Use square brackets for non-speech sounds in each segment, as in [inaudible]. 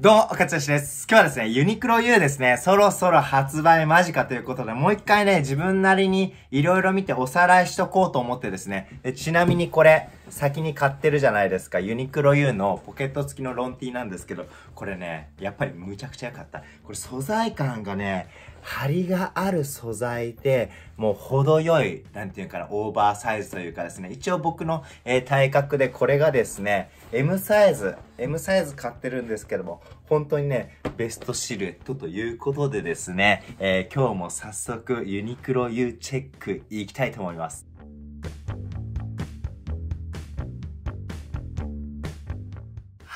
どうも、岡剛です。今日はですね、ユニクロ U ですね、そろそろ発売間近ということで、もう一回ね、自分なりに色々見ておさらいしとこうと思ってですね、でちなみにこれ、先に買ってるじゃないですか、ユニクロ U のポケット付きのロン T なんですけど、これね、やっぱりむちゃくちゃ良かった。これ素材感がね、張りがある素材で、もう程よい、なんていうかな、オーバーサイズというかですね、一応僕の、えー、体格でこれがですね、M サイズ、M サイズ買ってるんですけども、本当にね、ベストシルエットということでですね、えー、今日も早速ユニクロ U チェック行きたいと思います。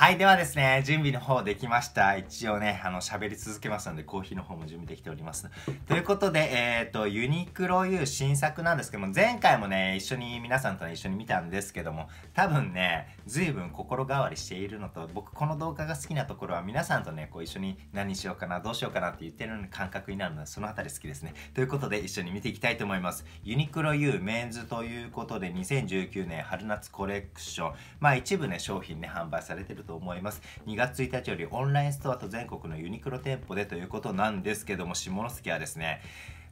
はい、ではですね、準備の方できました。一応ね、あの、喋り続けますので、コーヒーの方も準備できております。ということで、えっ、ー、と、ユニクロ U 新作なんですけども、前回もね、一緒に皆さんと、ね、一緒に見たんですけども、多分ね、随分心変わりしているのと、僕この動画が好きなところは皆さんとね、こう一緒に何しようかな、どうしようかなって言ってる感覚になるので、そのあたり好きですね。ということで、一緒に見ていきたいと思います。ユニクロ U メンズということで、2019年春夏コレクション、まあ一部ね、商品ね、販売されてるとと思います2月1日よりオンラインストアと全国のユニクロ店舗でということなんですけども下関はですね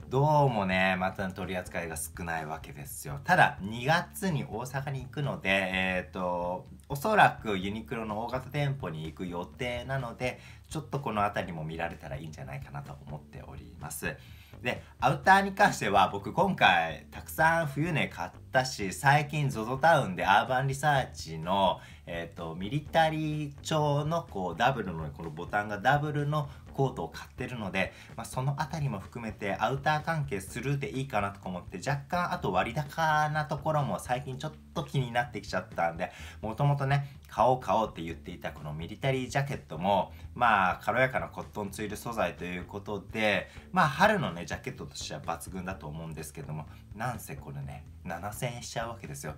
どうもね、また取り扱いが少ないわけですよ。ただ、2月に大阪に行くので、えっ、ー、と、おそらくユニクロの大型店舗に行く予定なので、ちょっとこの辺りも見られたらいいんじゃないかなと思っております。で、アウターに関しては僕今回たくさん冬ね買ったし、最近 ZOZO タウンでアーバンリサーチの、えっ、ー、と、ミリタリー調のこうダブルのこのボタンがダブルのコートを買ってるので、まあ、そのあたりも含めてアウター関係スルーでいいかなとか思って若干あと割高なところも最近ちょっと気になってきちゃったんでもともとね買おう買おうって言っていたこのミリタリージャケットもまあ軽やかなコットンツイル素材ということでまあ春のねジャケットとしては抜群だと思うんですけどもなんせこれね7000円しちゃうわけですよ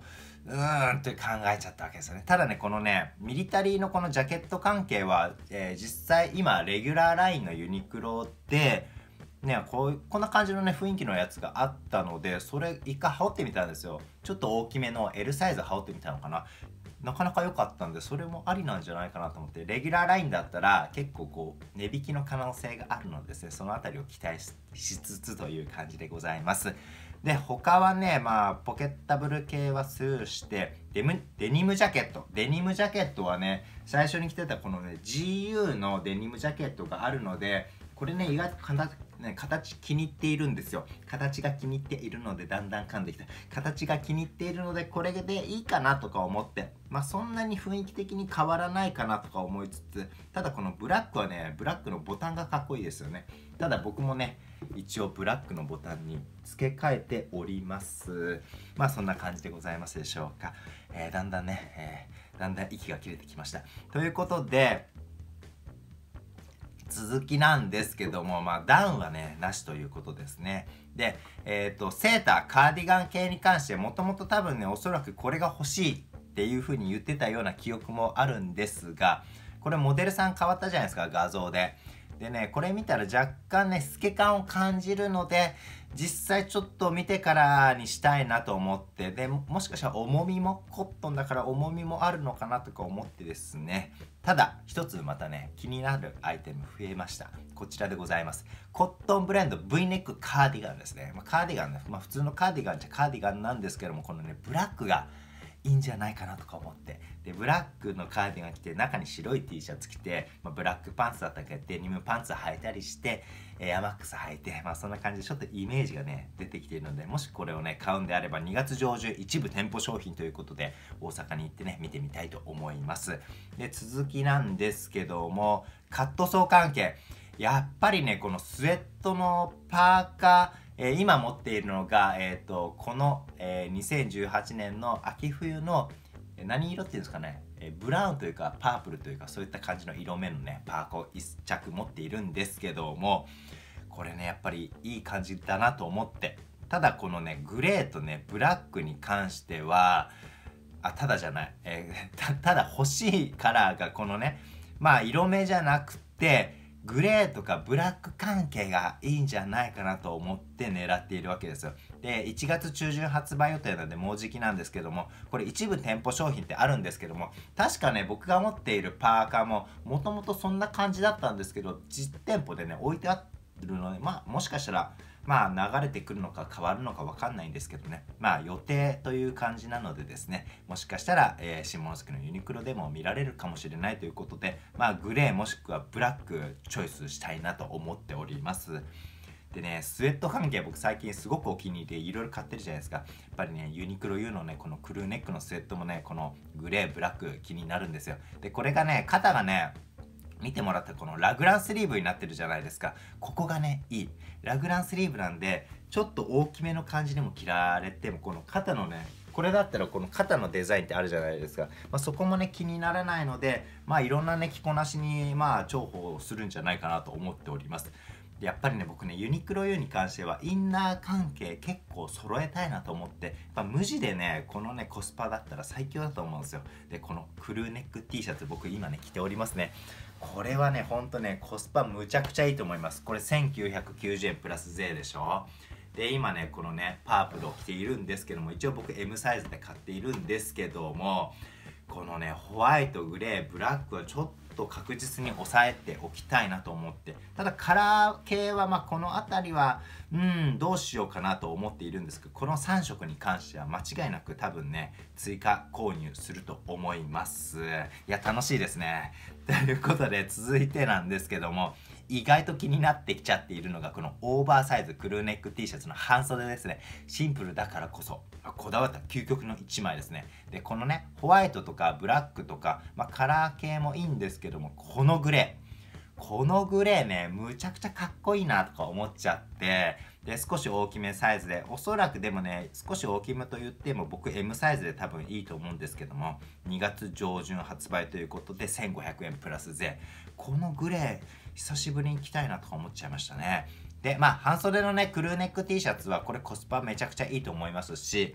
うーんって考えちゃったわけですよねただねこのねミリタリーのこのジャケット関係は、えー、実際今レギュラーラインインのユニクロで、ね、こうこんな感じのね雰囲気のやつがあったのでそれ一回羽織ってみたんですよちょっと大きめの L サイズ羽織ってみたのかななかなか良かったんでそれもありなんじゃないかなと思ってレギュラーラインだったら結構こう値引きの可能性があるのでですねその辺りを期待しつつという感じでございます。で、他はね、まあ、ポケッタブル系はスーして、デムデニムジャケット。デニムジャケットはね、最初に着てたこのね、GU のデニムジャケットがあるので、これね、意外とね、形気に入っているんですよ形が気に入っているのでだんだん噛んできた形が気に入っているのでこれでいいかなとか思ってまあそんなに雰囲気的に変わらないかなとか思いつつただこのブラックはねブラックのボタンがかっこいいですよねただ僕もね一応ブラックのボタンに付け替えておりますまあそんな感じでございますでしょうか、えー、だんだんね、えー、だんだん息が切れてきましたということで続きなんですけども、まあ、ダウンはね、なしということですね。で、えっ、ー、と、セーター、カーディガン系に関して、もともと多分ね、おそらくこれが欲しいっていう風に言ってたような記憶もあるんですが、これモデルさん変わったじゃないですか、画像で。でね、これ見たら若干ね、透け感を感じるので、実際ちょっと見てからにしたいなと思って、で、もしかしたら重みも、コットンだから重みもあるのかなとか思ってですね、ただ、一つまたね、気になるアイテム増えました。こちらでございます。コットンブレンド V ネックカーディガンですね。まあ、カーディガンね、まあ、普通のカーディガンじゃカーディガンなんですけども、このね、ブラックが、いいんじゃないかなとか思ってでブラックのカーディガン着て中に白い T シャツ着て、まあ、ブラックパンツだったりやってニムパンツ履いたりして、えー、アマックス履いて、まあ、そんな感じでちょっとイメージがね出てきているのでもしこれをね買うんであれば2月上旬一部店舗商品ということで大阪に行ってね見てみたいと思いますで続きなんですけどもカットソー関係やっぱりねこのスウェットのパーカーえー、今持っているのが、えーと、この、えー、2018年の秋冬の何色っていうんですかね、えー、ブラウンというかパープルというかそういった感じの色目のねパーコ1着持っているんですけどもこれねやっぱりいい感じだなと思ってただこのねグレーとねブラックに関してはあただじゃない、えー、ただ欲しいカラーがこのねまあ色目じゃなくてグレーとかブラック関係がいいんじゃないかなと思って狙っているわけですよ。で、1月中旬発売予定なのでもうじきなんですけども、これ一部店舗商品ってあるんですけども、確かね、僕が持っているパーカーももともとそんな感じだったんですけど、実店舗でね、置いてあるので、まあもしかしたらまあ流れてくるのか変わるのか分かんないんですけどねまあ予定という感じなのでですねもしかしたら、えー、下関のユニクロでも見られるかもしれないということでまあグレーもしくはブラックチョイスしたいなと思っておりますでねスウェット関係僕最近すごくお気に入りでいろいろ買ってるじゃないですかやっぱりねユニクロ U のねこのクルーネックのスウェットもねこのグレーブラック気になるんですよでこれがね肩がね見てもらったこのラグランスリーブになってるじゃないですかここがねいいラグランスリーブなんでちょっと大きめの感じにも着られてもこの肩のねこれだったらこの肩のデザインってあるじゃないですか、まあ、そこもね気にならないのでまあいろんなね着こなしにまあ重宝するんじゃないかなと思っておりますやっぱりね僕ねユニクロ U に関してはインナー関係結構揃えたいなと思ってやっぱ無地でねこのねコスパだったら最強だと思うんですよでこのクルーネック T シャツ僕今ね着ておりますねこれはねほんとねコスパむちゃくちゃいいと思いますこれ1990円プラス税でしょで今ねこのねパープルを着ているんですけども一応僕 M サイズで買っているんですけどもこのねホワイトグレーブラックはちょっとと確実に抑えておきたいなと思ってただカラー系はまこの辺りはうんどうしようかなと思っているんですけどこの3色に関しては間違いなく多分ね追加購入すると思いますいや楽しいですねということで続いてなんですけども意外と気になってきちゃっているのがこのオーバーサイズクルーネック T シャツの半袖ですねシンプルだからこそ、こだわった究極の1枚ですねでこのねホワイトとかブラックとか、まあ、カラー系もいいんですけどもこのグレーこのグレーねむちゃくちゃかっこいいなとか思っちゃってで、少し大きめサイズで、おそらくでもね、少し大きめと言っても僕 M サイズで多分いいと思うんですけども、2月上旬発売ということで1500円プラス税。このグレー、久しぶりに着たいなとか思っちゃいましたね。で、まあ、半袖のね、クルーネック T シャツはこれコスパめちゃくちゃいいと思いますし、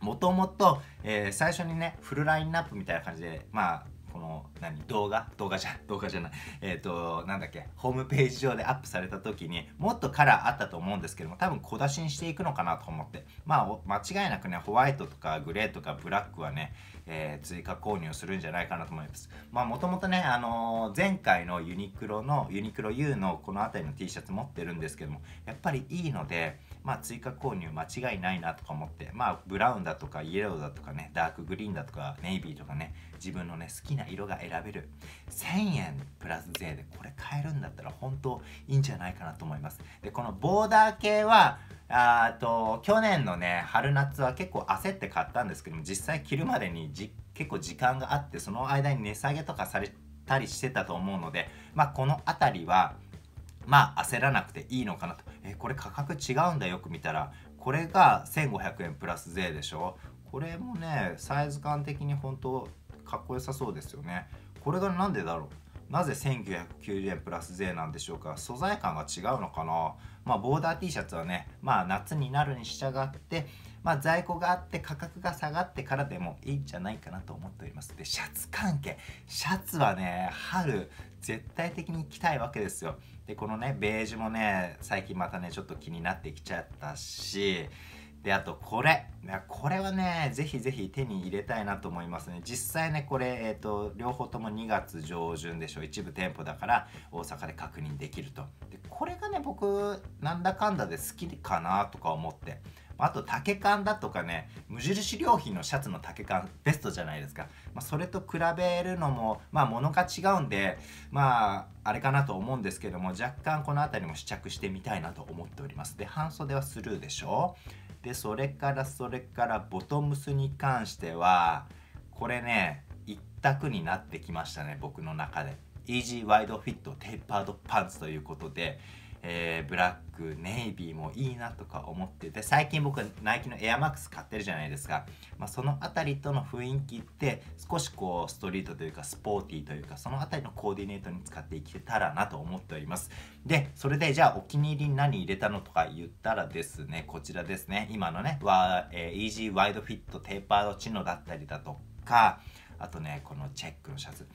もともと、え最初にね、フルラインナップみたいな感じで、まあ、この何動画動画じゃ [laughs] 動画じゃないえっ、ー、となんだっけホームページ上でアップされた時にもっとカラーあったと思うんですけども多分小出しにしていくのかなと思ってまあ間違いなくねホワイトとかグレーとかブラックはね、えー、追加購入するんじゃないかなと思いますまあもともとねあのー、前回のユニクロのユニクロ U のこの辺りの T シャツ持ってるんですけどもやっぱりいいのでまあ、追加購入間違いないなとか思って、まあ、ブラウンだとかイエローだとかねダークグリーンだとかネイビーとかね自分のね好きな色が選べる1000円プラス税でこれ買えるんだったら本当いいんじゃないかなと思いますでこのボーダー系はあと去年のね春夏は結構焦って買ったんですけども実際着るまでにじ結構時間があってその間に値下げとかされたりしてたと思うのでまあこの辺りはまあ焦らなくていいのかなとこれ価格違うんだよく見たらこれが1500円プラス税でしょこれもねサイズ感的に本当かっこよさそうですよねこれが何でだろうなぜ1990円プラス税なんでしょうか素材感が違うのかなまあボーダー T シャツはねまあ夏になるに従ってまあ、在庫があって価格が下がってからでもいいんじゃないかなと思っておりますでシャツ関係シャツはね春絶対的に着たいわけですよでこのねベージュもね最近またねちょっと気になってきちゃったしであとこれこれはねぜひぜひ手に入れたいなと思いますね実際ねこれ、えーと、両方とも2月上旬でしょ一部店舗だから大阪で確認できるとでこれがね僕なんだかんだで好きかなとか思ってあと竹缶だとかね無印良品のシャツの竹缶ベストじゃないですか、まあ、それと比べるのもまあ物が違うんでまああれかなと思うんですけども若干この辺りも試着してみたいなと思っておりますで半袖はスルーでしょでそれからそれからボトムスに関してはこれね一択になってきましたね僕の中でイージーワイドフィットテーパードパンツということでえー、ブラック、ネイビーもいいなとか思ってて、最近僕はナイキのエアマックス買ってるじゃないですか。まあ、その辺りとの雰囲気って少しこうストリートというかスポーティーというか、その辺りのコーディネートに使っていけたらなと思っております。で、それでじゃあお気に入りに何入れたのとか言ったらですね、こちらですね、今のね、は、えー、イージーワイドフィットテーパードチノだったりだとか、あとね、このチェックのシャツ。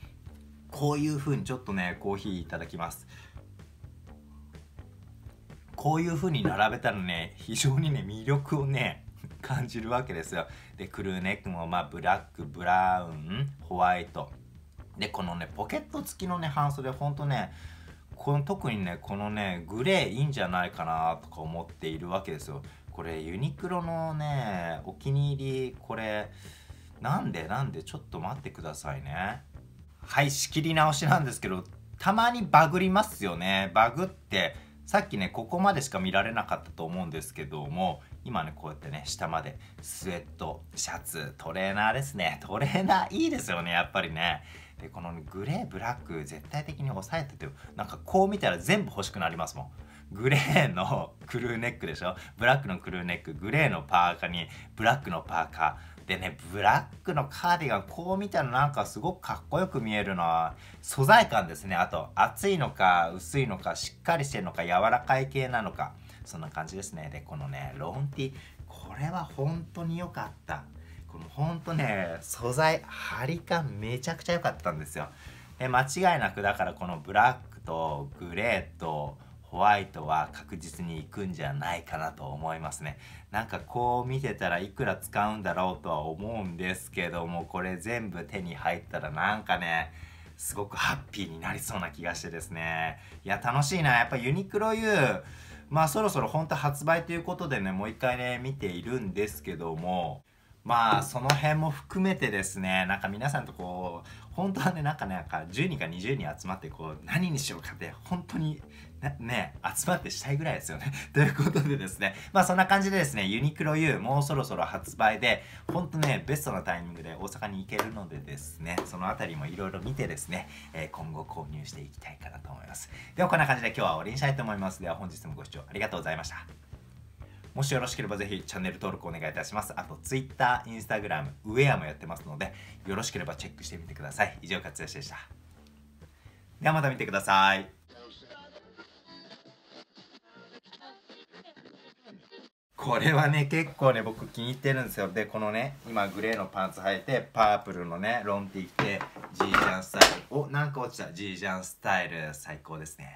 こういう風にちょっとね、コーヒーいただきます。こういう風に並べたらね非常にね魅力をね感じるわけですよでクルーネックもまあブラックブラウンホワイトでこのねポケット付きのね半袖ほんとねこの特にねこのねグレーいいんじゃないかなとか思っているわけですよこれユニクロのねお気に入りこれなんでなんでちょっと待ってくださいねはい仕切り直しなんですけどたまにバグりますよねバグってさっきねここまでしか見られなかったと思うんですけども今ねこうやってね下までスウェットシャツトレーナーですねトレーナーいいですよねやっぱりねでこの、ね、グレーブラック絶対的に抑えててなんかこう見たら全部欲しくなりますもんグレーの [laughs] クルーネックでしょブラックのクルーネックグレーのパーカーにブラックのパーカーでね、ブラックのカーディガン、こう見たらなんかすごくかっこよく見えるな素材感ですね。あと、厚いのか、薄いのか、しっかりしてるのか、柔らかい系なのか。そんな感じですね。で、このね、ロンティ、これは本当に良かった。この本当ね、素材、張り感めちゃくちゃ良かったんですよ。で、間違いなく、だからこのブラックとグレーと、ホワイトは確実に行くんじゃないかなと思いますね。なんかこう見てたらいくら使うんだろうとは思うんですけども、これ全部手に入ったらなんかね、すごくハッピーになりそうな気がしてですね。いや、楽しいな。やっぱユニクロ U、まあそろそろ本当発売ということでね、もう一回ね、見ているんですけども、まあその辺も含めてですね、なんか皆さんとこう、本当はねなんかなんか10人か20人集まってこう何にしようかって本当にね集まってしたいぐらいですよね [laughs] ということでですねまあそんな感じでですねユニクロ U もうそろそろ発売で本当ねベストなタイミングで大阪に行けるのでですねその辺りもいろいろ見てですね、え今後購入していきたいかなと思いますではこんな感じで今日は終わりにしたいと思いますでは本日もご視聴ありがとうございましたもしよろしければぜひチャンネル登録お願いいたします。あと Twitter、Instagram、ウェアもやってますので、よろしければチェックしてみてください。以上、勝吉でした。ではまた見てください。これはね結構ね僕気に入ってるんですよでこのね今グレーのパンツ履いてパープルのねロンティー着てジージャンスタイルおなんか落ちたジージャンスタイル最高ですね